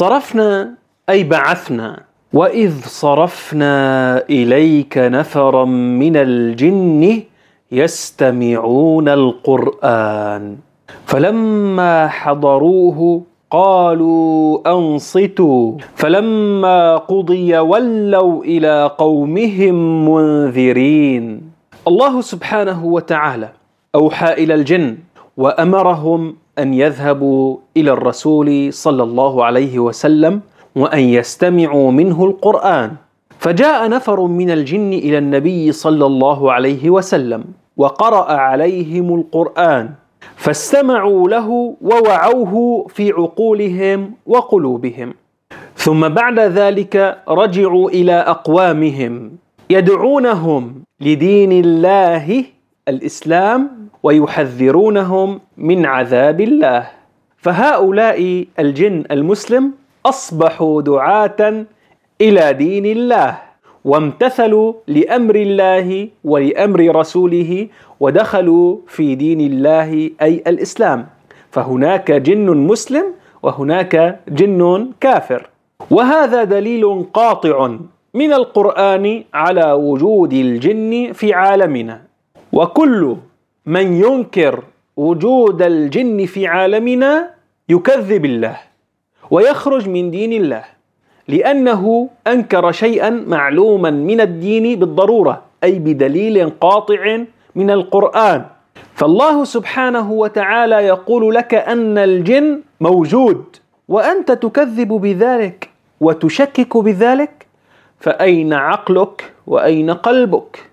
صرفنا أي بعثنا وإذ صرفنا إليك نفرا من الجن يستمعون القرآن فلما حضروه قالوا أنصتوا فلما قضي ولوا إلى قومهم منذرين الله سبحانه وتعالى أوحى إلى الجن وأمرهم أن يذهبوا إلى الرسول صلى الله عليه وسلم وأن يستمعوا منه القرآن فجاء نفر من الجن إلى النبي صلى الله عليه وسلم وقرأ عليهم القرآن فاستمعوا له ووعوه في عقولهم وقلوبهم ثم بعد ذلك رجعوا إلى أقوامهم يدعونهم لدين الله الإسلام ويحذرونهم من عذاب الله فهؤلاء الجن المسلم اصبحوا دعاه الى دين الله وامتثلوا لامر الله ولامر رسوله ودخلوا في دين الله اي الاسلام فهناك جن مسلم وهناك جن كافر وهذا دليل قاطع من القران على وجود الجن في عالمنا وكل من ينكر وجود الجن في عالمنا يكذب الله ويخرج من دين الله لأنه أنكر شيئا معلوما من الدين بالضرورة أي بدليل قاطع من القرآن فالله سبحانه وتعالى يقول لك أن الجن موجود وأنت تكذب بذلك وتشكك بذلك فأين عقلك وأين قلبك؟